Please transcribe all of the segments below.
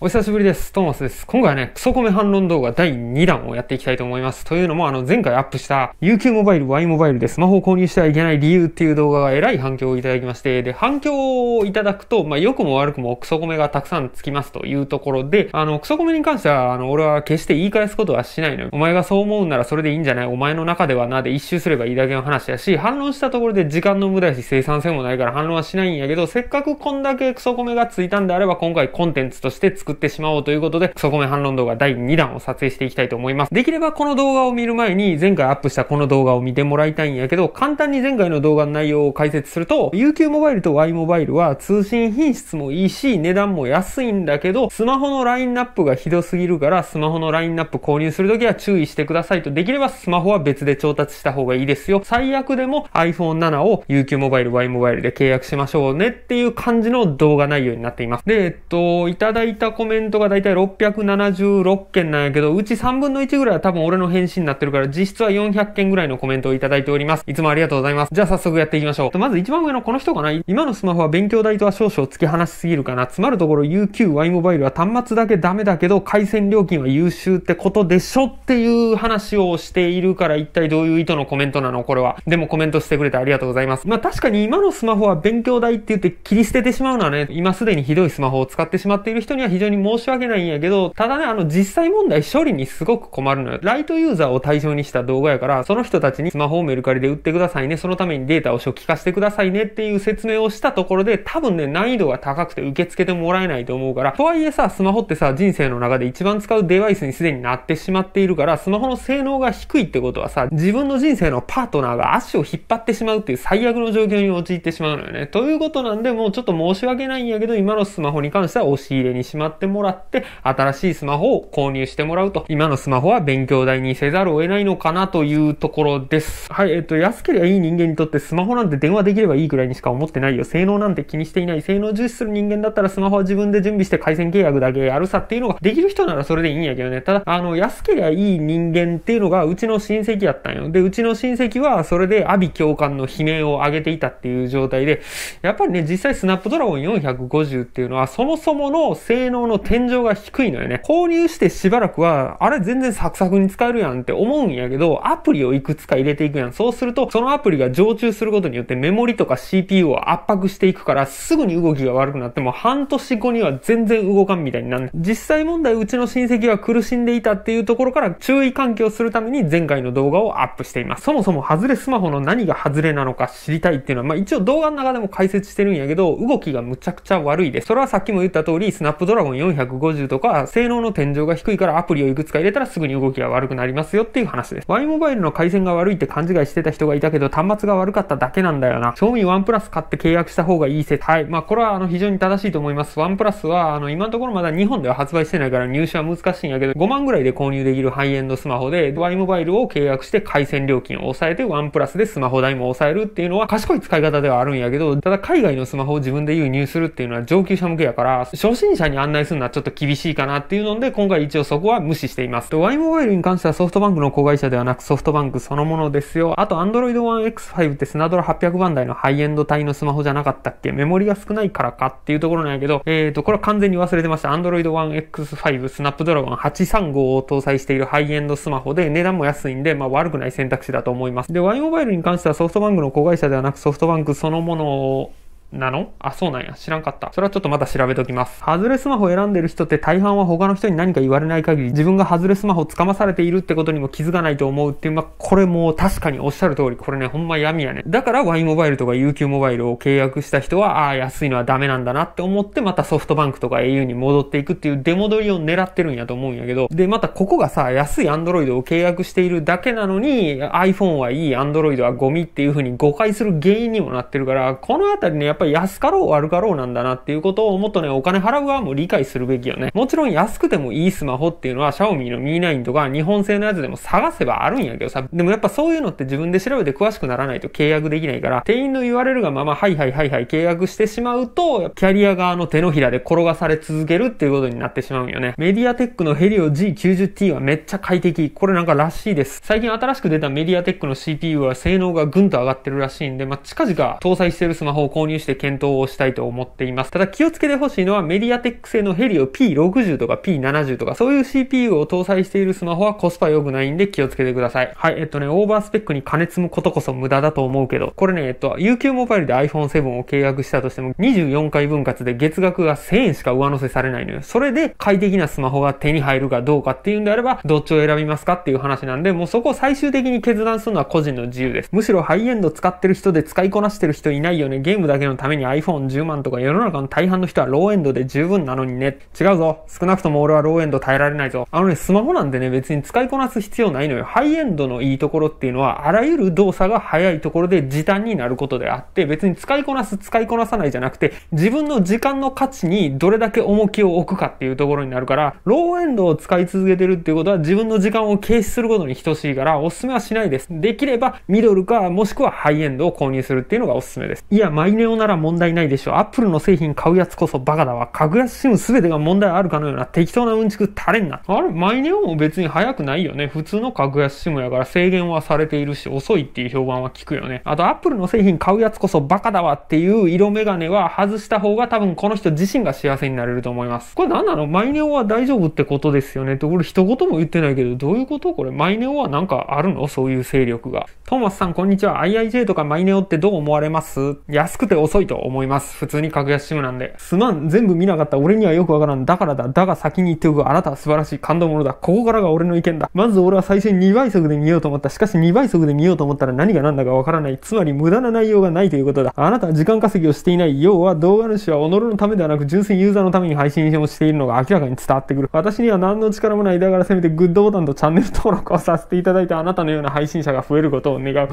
お久しぶりです。トーマスです。今回はね、クソコメ反論動画第2弾をやっていきたいと思います。というのも、あの、前回アップした UQ モバイル、Y モバイルでスマホを購入してはいけない理由っていう動画がえらい反響をいただきまして、で、反響をいただくと、まあ、良くも悪くもクソコメがたくさんつきますというところで、あの、クソコメに関しては、あの、俺は決して言い返すことはしないのよ。お前がそう思うならそれでいいんじゃないお前の中ではなで一周すればいいだけの話やし、反論したところで時間の無駄やし生産性もないから反論はしないんやけど、せっかくこんだけクソコメがついたんであれば、今回コンテンツとして作作ってしまおうということで、クソコメ反論動画第2弾を撮影していきたいと思います。できればこの動画を見る前に、前回アップしたこの動画を見てもらいたいんやけど、簡単に前回の動画の内容を解説すると、UQ モバイルと Y モバイルは通信品質もいいし、値段も安いんだけど、スマホのラインナップがひどすぎるから、スマホのラインナップ購入するときは注意してくださいと、できればスマホは別で調達した方がいいですよ。最悪でも iPhone 7を UQ モバイル、Y モバイルで契約しましょうねっていう感じの動画内容になっています。で、えっと、いただいたコメントが大体676件なんやけど、うち3分の1ぐらいは多分俺の返信になってるから、実質は400件ぐらいのコメントをいただいております。いつもありがとうございます。じゃあ早速やっていきましょう。まず一番上のこの人かな今のスマホは勉強代とは少々突き放しすぎるかな。つまるところ UQ、Y モバイルは端末だけダメだけど、回線料金は優秀ってことでしょっていう話をしているから、一体どういう意図のコメントなのこれは。でもコメントしてくれてありがとうございます。まあ確かに今のスマホは勉強代って言って切り捨ててしまうのはね、今すでにひどいスマホを使ってしまっている人には非常に常に申し訳ないんやけど、ただね、あの実際問題処理にすごく困るのよ。ライトユーザーを対象にした動画やから、その人たちにスマホをメルカリで売ってくださいね、そのためにデータを初期化してくださいねっていう説明をしたところで、多分ね、難易度が高くて受け付けてもらえないと思うから、とはいえさ、スマホってさ、人生の中で一番使うデバイスにすでになってしまっているから、スマホの性能が低いってことはさ、自分の人生のパートナーが足を引っ張ってしまうっていう最悪の状況に陥ってしまうのよね。ということなんで、もうちょっと申し訳ないんやけど、今のスマホに関しては押し入れにしまって、ってもらって、新しいスマホを購入してもらうと、今のスマホは勉強代にせざるを得ないのかなというところです。はい、えっ、と、安ければいい人間にとってスマホなんて電話できればいいくらいにしか思ってないよ。性能なんて気にしていない。性能重視する人間だったらスマホは自分で準備して回線契約だけやるさっていうのができる人ならそれでいいんやけどね。ただ、あの、安ければいい人間っていうのがうちの親戚やったんよ。で、うちの親戚はそれで阿鼻教官の悲鳴を上げていたっていう状態で、やっぱりね、実際スナップドラゴン450っていうのはそもそもの性能能の天井が低いのよね。購入してしばらくは、あれ全然サクサクに使えるやんって思うんやけど、アプリをいくつか入れていくやん。そうすると、そのアプリが常駐することによってメモリとか CPU を圧迫していくから、すぐに動きが悪くなっても、半年後には全然動かんみたいになる。実際問題、うちの親戚は苦しんでいたっていうところから注意喚起をするために前回の動画をアップしています。そもそもハズレスマホの何が外れなのか知りたいっていうのは、まあ一応動画の中でも解説してるんやけど、動きがむちゃくちゃ悪いです。それはさっきも言った通り、スナップドラゴン分450とか、性能の天井が低いからアプリをいくつか入れたらすぐに動きが悪くなりますよっていう話です。Y モバイルの回線が悪いって勘違いしてた人がいたけど、端末が悪かっただけなんだよな。賞味ワンプラス買って契約した方がいい説。はい。まあ、これはあの非常に正しいと思います。1プラスは、あの、今のところまだ日本では発売してないから入手は難しいんやけど、5万ぐらいで購入できるハイエンドスマホで、Y モバイルを契約して回線料金を抑えて、ワンプラスでスマホ代も抑えるっていうのは賢い使い方ではあるんやけど、ただ海外のスマホを自分で輸入するっていうのは上級者向けやから、初心者にあん内するのはちょっと厳しいかなっていうので、今回一応そこは無視しています。Y モバイルに関してはソフトバンクの子会社ではなくソフトバンクそのものですよ。あと Android One X5 ってスナドラ800番台のハイエンド帯のスマホじゃなかったっけメモリが少ないからかっていうところなんやけど、えっ、ー、と、これは完全に忘れてました。Android One X5 スナップドラゴン835を搭載しているハイエンドスマホで値段も安いんで、まあ悪くない選択肢だと思います。で、Y モバイルに関してはソフトバンクの子会社ではなくソフトバンクそのものをなのあ、そうなんや。知らんかった。それはちょっとまた調べときます。ハズレスマホ選んでる人って大半は他の人に何か言われない限り、自分がハズレスマホを掴まされているってことにも気づかないと思うっていう、まあ、これも確かにおっしゃる通り、これね、ほんま闇やね。だから Y モバイルとか UQ モバイルを契約した人は、ああ、安いのはダメなんだなって思って、またソフトバンクとか au に戻っていくっていう出戻りを狙ってるんやと思うんやけど、で、またここがさ、安い Android を契約しているだけなのに、iPhone はいい、Android はゴミっていう風に誤解する原因にもなってるから、このあたりね、っぱり安かろう悪かろうなんだなっていうことをもっとね、お金払う側も理解するべきよね。もちろん安くてもいいスマホっていうのは、シャオミの Mi 9とか日本製のやつでも探せばあるんやけどさ、でもやっぱそういうのって自分で調べて詳しくならないと契約できないから、店員の言われるがまま、はいはいはいはい契約してしまうと、キャリア側の手のひらで転がされ続けるっていうことになってしまうんよね。メディアテックのヘリオ G90T はめっちゃ快適。これなんからしいです。最近新しく出たメディアテックの CPU は性能がぐんと上がってるらしいんで、まあ、近々搭載してるスマホを購入してして検討をしたいと思っています。ただ気をつけてほしいのはメディアテック製のヘリオ P60 とか P70 とかそういう CPU を搭載しているスマホはコスパ良くないんで気をつけてください。はい、えっとね、オーバースペックに加熱むことこそ無駄だと思うけど、これね、えっと、UQ モバイルで iPhone7 を契約したとしても24回分割で月額が1000円しか上乗せされないのよ。それで快適なスマホが手に入るかどうかっていうんであれば、どっちを選びますかっていう話なんで、もうそこを最終的に決断するのは個人の自由です。むしろハイエンド使ってる人で使いこなしてる人いないよね、ゲームだけのために iPhone10 万とか世の中の大半の人はローエンドで十分なのにね。違うぞ。少なくとも俺はローエンド耐えられないぞ。あのね、スマホなんてね、別に使いこなす必要ないのよ。ハイエンドのいいところっていうのは、あらゆる動作が早いところで時短になることであって、別に使いこなす、使いこなさないじゃなくて、自分の時間の価値にどれだけ重きを置くかっていうところになるから、ローエンドを使い続けてるっていうことは自分の時間を軽視することに等しいから、おすすめはしないです。できれば、ミドルか、もしくはハイエンドを購入するっていうのがおすすめです。いや、マイネオならら問題ないでしょう。アップルの製品買うやつこそバカだわ。格安シム全てが問題あるかのような適当なうんちく垂れんな。あれ、ネオも別に早くないよね。普通の格安シムやから制限はされているし、遅いっていう評判は聞くよね。あと、アップルの製品買うやつこそバカだわっていう色眼鏡は外した方が多分この人自身が幸せになれると思います。これ何なのマイネオは大丈夫ってことですよねって、俺一言も言ってないけど、どういうことこれ、マイネオはなんかあるのそういう勢力が。トーマスさん、こんにちは。IIJ とかマイネオってどう思われます安くて遅いと思います。普通に格安シムなんで。すまん。全部見なかった。俺にはよくわからん。だからだ。だが先に言っておく。あなたは素晴らしい。感動者だ。ここからが俺の意見だ。まず俺は最初に2倍速で見ようと思った。しかし2倍速で見ようと思ったら何が何だかわからない。つまり無駄な内容がないということだ。あなたは時間稼ぎをしていない。要は動画主は己のためではなく純粋ユーザーのために配信をしているのが明らかに伝わってくる。私には何の力もない。だからせめてグッドボタンとチャンネル登録をさせていただいてあなたのような配信者が増えることを legal.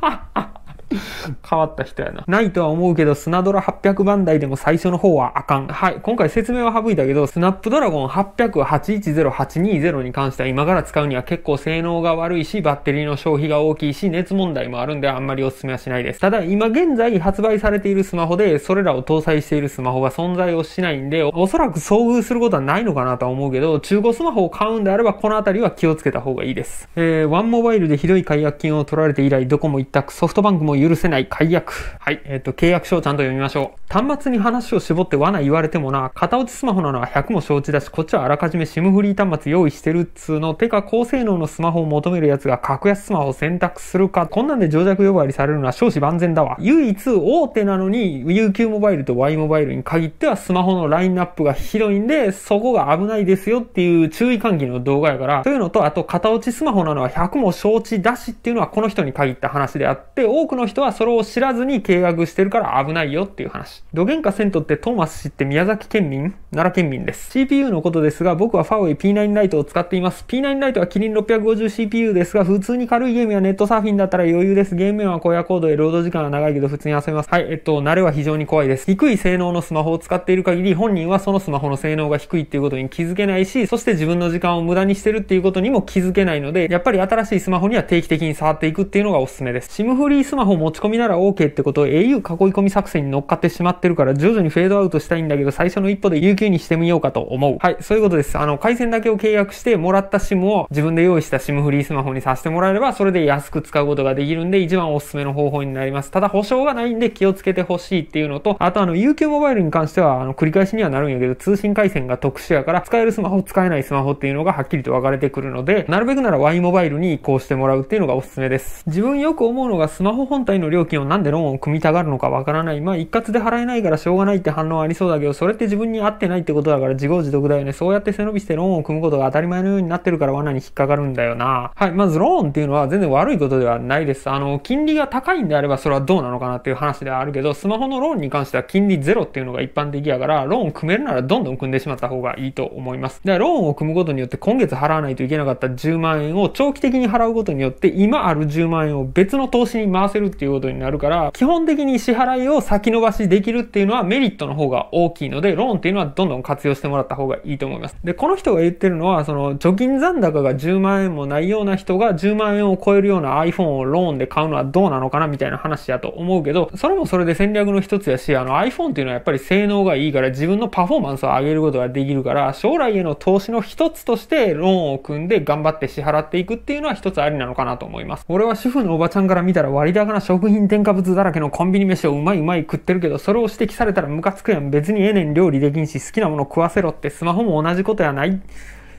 変わった人やな。ないとは思うけど、スナドラ800番台でも最初の方はあかん。はい。今回説明は省いたけど、スナップドラゴン800、810、820に関しては今から使うには結構性能が悪いし、バッテリーの消費が大きいし、熱問題もあるんであんまりお勧めはしないです。ただ、今現在発売されているスマホで、それらを搭載しているスマホが存在をしないんで、おそらく遭遇することはないのかなとは思うけど、中古スマホを買うんであれば、このあたりは気をつけた方がいいです。えー、ワンモバイルでひどい解約金を取られて以来、どこも一択、ソフトバンクも許せない解約。はい、えっ、ー、と、契約書をちゃんと読みましょう。端末に話を絞って罠言われてもな、片落ちスマホなのは100も承知だし、こっちはあらかじめ SIM フリー端末用意してるっつーの、てか高性能のスマホを求めるやつが格安スマホを選択するか、こんなんで情弱呼ばわりされるのは少子万全だわ。唯一大手なのに、UQ モバイルと Y モバイルに限ってはスマホのラインナップが広いんで、そこが危ないですよっていう注意喚起の動画やから、というのと、あと片落ちスマホなのは100も承知だしっていうのはこの人に限った話であって、多くの人はそれを知らずに契約してるから危ないよっていう話。土喧嘩セントってトーマス氏って宮崎県民奈良県民です。CPU のことですが、僕はファーウェイ P9 ライトを使っています。P9 ライトはキリン 650CPU ですが、普通に軽いゲームやネットサーフィンだったら余裕です。ゲーム面は荒野コードで労働時間は長いけど普通に遊べます。はい、えっと、慣れは非常に怖いです。低い性能のスマホを使っている限り、本人はそのスマホの性能が低いっていうことに気づけないし、そして自分の時間を無駄にしてるっていうことにも気づけないので、やっぱり新しいスマホには定期的に触っていくっていうのがおすすめです。SIM フリースマホ持ち込みなら OK ってことを au 囲い込み作戦に乗っかってしまってるから徐々にフェードアウトしたいんだけど最初の一歩で UQ にしてみようかと思う。はい、そういうことです。あの、回線だけを契約してもらった SIM を自分で用意した SIM フリースマホにさせてもらえればそれで安く使うことができるんで一番おすすめの方法になります。ただ保証がないんで気をつけてほしいっていうのと、あとあの UQ モバイルに関してはあの繰り返しにはなるんやけど通信回線が特殊やから使えるスマホ使えないスマホっていうのがはっきりと分かれてくるので、なるべくなら Y モバイルに移行してもらうっていうのがおすすめです。自分よく思うのがスマホ本体単位の料金をなんでローンを組みたがるのかわからない。まあ一括で払えないからしょうがないって反論ありそうだけど、それって自分に合ってないってことだから自業自得だよね。そうやって背伸びしてローンを組むことが当たり前のようになってるから罠に引っかかるんだよな。はい。まずローンっていうのは全然悪いことではないです。あの、金利が高いんであればそれはどうなのかなっていう話ではあるけど、スマホのローンに関しては金利ゼロっていうのが一般的やから、ローン組めるならどんどん組んでしまった方がいいと思います。で、ローンを組むことによって今月払わないといけなかった10万円を長期的に払うことによって、今ある10万円を別の投資に回せるっていうことになるから、基本的に支払いを先延ばしできるっていうのはメリットの方が大きいので、ローンっていうのはどんどん活用してもらった方がいいと思います。で、この人が言ってるのは、その貯金残高が10万円もないような人が10万円を超えるような iPhone をローンで買うのはどうなのかなみたいな話やと思うけど、それもそれで戦略の一つやし、あの iPhone っていうのはやっぱり性能がいいから自分のパフォーマンスを上げることができるから、将来への投資の一つとしてローンを組んで頑張って支払っていくっていうのは一つありなのかなと思います。俺は主婦のおばちゃんから見たら割高な食品添加物だらけのコンビニ飯をうまいうまい食ってるけど、それを指摘されたらムカつくやん。別にええねん料理できんし、好きなもの食わせろってスマホも同じことやない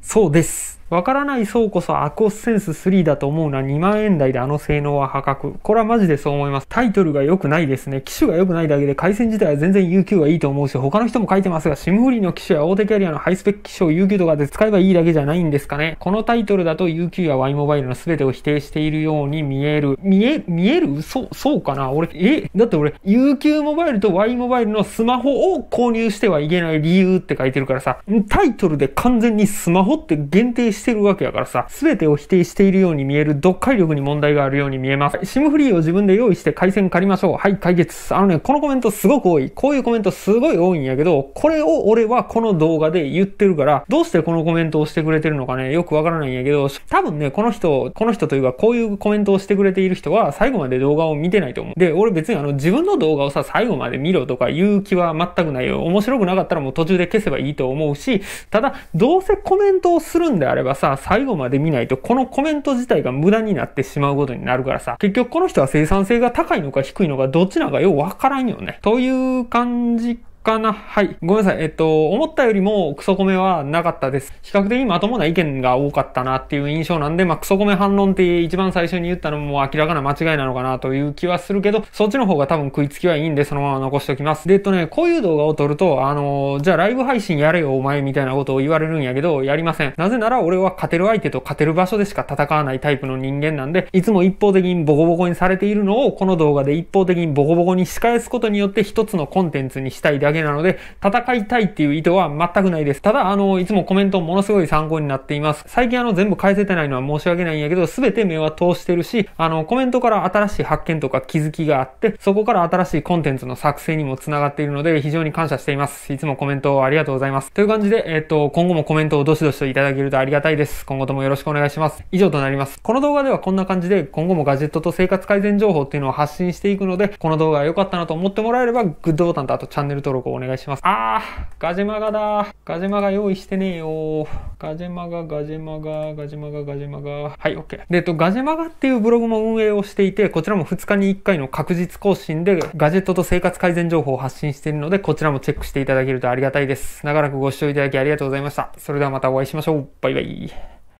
そうです。わからない層こそアコスセンス3だと思うな2万円台であの性能は破格。これはマジでそう思います。タイトルが良くないですね。機種が良くないだけで回線自体は全然 UQ はいいと思うし、他の人も書いてますが、シムフリーの機種や大手キャリアのハイスペック機種を UQ とかで使えばいいだけじゃないんですかね。このタイトルだと UQ や Y モバイルの全てを否定しているように見える。見え、見えるそう、そうかな俺、え、だって俺、UQ モバイルと Y モバイルのスマホを購入してはいけない理由って書いてるからさ、タイトルで完全にスマホって限定してしてるわけやからさ、すべてを否定しているように見える読解力に問題があるように見えます。シムフリーを自分で用意して回線借りましょう。はい、解決。あのね、このコメントすごく多い。こういうコメントすごい多いんやけど、これを俺はこの動画で言ってるから、どうしてこのコメントをしてくれてるのかね、よくわからないんやけど、多分ね、この人、この人というか、こういうコメントをしてくれている人は、最後まで動画を見てないと思う。で、俺別にあの、自分の動画をさ、最後まで見ろとか言う気は全くないよ。面白くなかったらもう途中で消せばいいと思うし、ただ、どうせコメントをするんであれば、ばさ、最後まで見ないとこのコメント自体が無駄になってしまうことになるからさ、結局この人は生産性が高いのか低いのかどっちなんかようわからんよね。という感じかなはい。ごめんなさい。えっと、思ったよりもクソコメはなかったです。比較的まともな意見が多かったなっていう印象なんで、まあ、クソコメ反論って一番最初に言ったのも明らかな間違いなのかなという気はするけど、そっちの方が多分食いつきはいいんで、そのまま残しておきます。で、えっとね、こういう動画を撮ると、あのじゃあライブ配信やれよ、お前みたいなことを言われるんやけど、やりません。なぜなら俺は勝てる相手と勝てる場所でしか戦わないタイプの人間なんで、いつも一方的にボコボコにされているのを、この動画で一方的にボコボコに仕返すことによって一つのコンテンツにしたいだけけなので、戦いたいっていう意図は全くないです。ただ、あの、いつもコメントものすごい参考になっています。最近あの、全部返せてないのは申し訳ないんやけど、すべて目は通してるし、あの、コメントから新しい発見とか気づきがあって、そこから新しいコンテンツの作成にも繋がっているので、非常に感謝しています。いつもコメントありがとうございます。という感じで、えっ、と、今後もコメントをどしどしといただけるとありがたいです。今後ともよろしくお願いします。以上となります。この動画ではこんな感じで、今後もガジェットと生活改善情報っていうのを発信していくので、この動画が良かったなと思ってもらえれば、グッドボタンとあとチャンネル登録録お願いします。あー、ガジェマガだガジェマガ用意してねえよガジェマガ、ガジェマガ、ガジェマガ、ガジェマガ。はい、オッで、えっと、ガジェマガっていうブログも運営をしていて、こちらも2日に1回の確実更新で、ガジェットと生活改善情報を発信しているので、こちらもチェックしていただけるとありがたいです。長らくご視聴いただきありがとうございました。それではまたお会いしましょう。バイバイ。